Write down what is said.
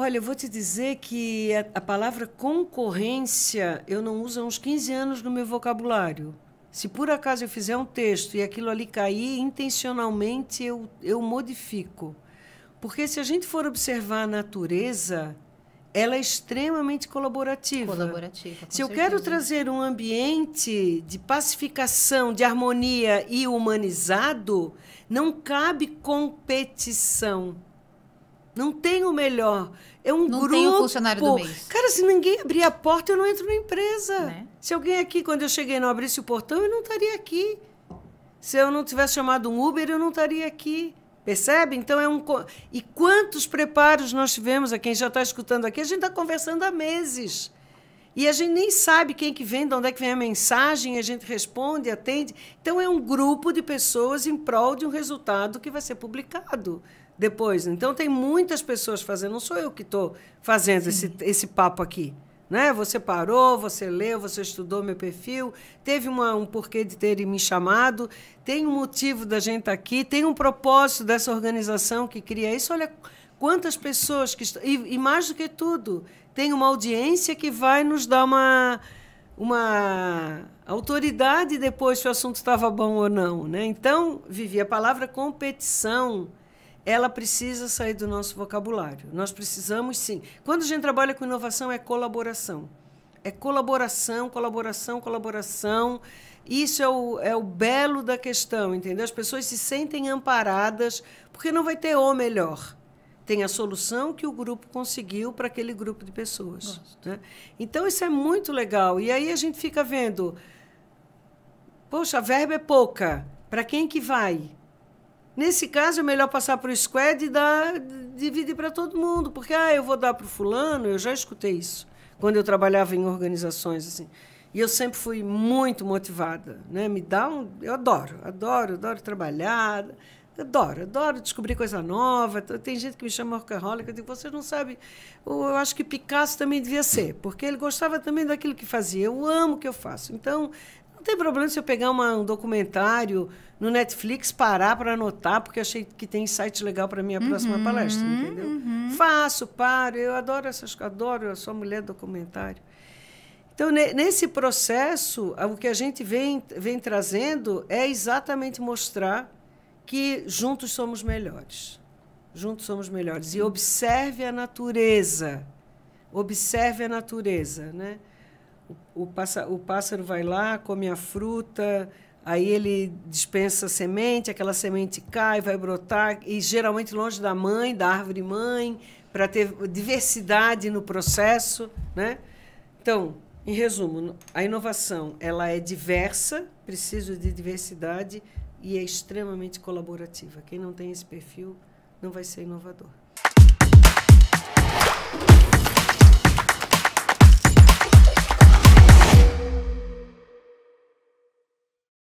Olha, eu vou te dizer que a, a palavra concorrência eu não uso há uns 15 anos no meu vocabulário. Se por acaso eu fizer um texto e aquilo ali cair, intencionalmente eu, eu modifico. Porque se a gente for observar a natureza, ela é extremamente colaborativa. Colaborativa. Se eu certeza. quero trazer um ambiente de pacificação, de harmonia e humanizado, não cabe competição. Não tem o melhor. É um não grupo. Não tem o funcionário do mês. Cara, se ninguém abrir a porta, eu não entro na empresa. Né? Se alguém aqui, quando eu cheguei, não abrisse o portão, eu não estaria aqui. Se eu não tivesse chamado um Uber, eu não estaria aqui. Percebe? Então é um. E quantos preparos nós tivemos? A quem já está escutando aqui, a gente está conversando há meses. E a gente nem sabe quem que vem, de onde é que vem a mensagem, a gente responde, atende. Então, é um grupo de pessoas em prol de um resultado que vai ser publicado depois. Então, tem muitas pessoas fazendo, não sou eu que estou fazendo esse, esse papo aqui. Né? Você parou, você leu, você estudou meu perfil, teve uma, um porquê de terem me chamado, tem um motivo da gente estar tá aqui, tem um propósito dessa organização que cria isso. Olha Quantas pessoas que estão. E, e mais do que tudo, tem uma audiência que vai nos dar uma, uma autoridade depois se o assunto estava bom ou não. Né? Então, Vivi, a palavra competição ela precisa sair do nosso vocabulário. Nós precisamos sim. Quando a gente trabalha com inovação, é colaboração. É colaboração, colaboração, colaboração. Isso é o, é o belo da questão, entendeu? As pessoas se sentem amparadas porque não vai ter o melhor tem a solução que o grupo conseguiu para aquele grupo de pessoas. Né? Então, isso é muito legal. E aí a gente fica vendo, poxa, a verba é pouca, para quem que vai? Nesse caso, é melhor passar para o squad e dar, dividir para todo mundo, porque ah, eu vou dar para o fulano, eu já escutei isso quando eu trabalhava em organizações assim. E eu sempre fui muito motivada, né? Me dá um, eu adoro, adoro, adoro trabalhar, Adoro, adoro descobrir coisa nova. Tem gente que me chama workaholic, eu digo, você não sabe. Eu acho que Picasso também devia ser, porque ele gostava também daquilo que fazia. Eu amo o que eu faço. Então, não tem problema se eu pegar uma, um documentário no Netflix, parar para anotar, porque achei que tem site legal para minha uhum, próxima palestra, entendeu? Uhum. Faço, paro, eu adoro essas, adoro, eu sou mulher documentário. Então, nesse processo, o que a gente vem, vem trazendo é exatamente mostrar que juntos somos melhores. Juntos somos melhores. E observe a natureza. Observe a natureza, né? O, o, pássaro, o pássaro vai lá, come a fruta, aí ele dispensa semente, aquela semente cai, vai brotar, e geralmente longe da mãe, da árvore mãe, para ter diversidade no processo. Né? Então, em resumo, a inovação ela é diversa, preciso de diversidade e é extremamente colaborativa. Quem não tem esse perfil não vai ser inovador.